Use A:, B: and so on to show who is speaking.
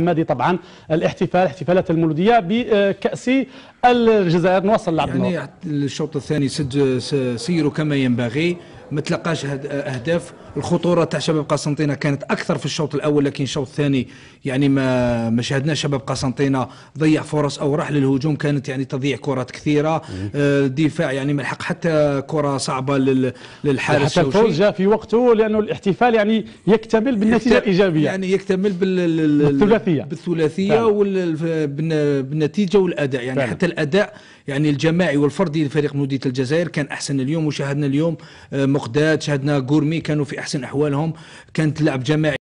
A: محمدي طبعا الاحتفال احتفالات المولوديه بكاس الجزائر نوصل
B: لعبد يعني الشوط الثاني سجل سيروا كما ينبغي ما تلقاش اهداف الخطوره تاع شباب قسنطينه كانت اكثر في الشوط الاول لكن الشوط الثاني يعني ما ما شاهدناش شباب قسنطينه ضيع فرص او راح للهجوم كانت يعني تضيع كرات كثيره الدفاع آه، يعني ما لحق حتى كره صعبه للحارس حتى الفوز جاء في
C: وقته لانه الاحتفال يعني يكتمل بالنتيجه الايجابيه يعني
B: يكتمل بالثلاثيه بالثلاثيه بالنتيجه والاداء يعني فعلا. حتى الاداء يعني الجماعي والفردي لفريق مدينه الجزائر كان احسن اليوم وشاهدنا اليوم آه، مقداد شاهدنا جورمي كانوا في احسن احوالهم كانت لعب جماعي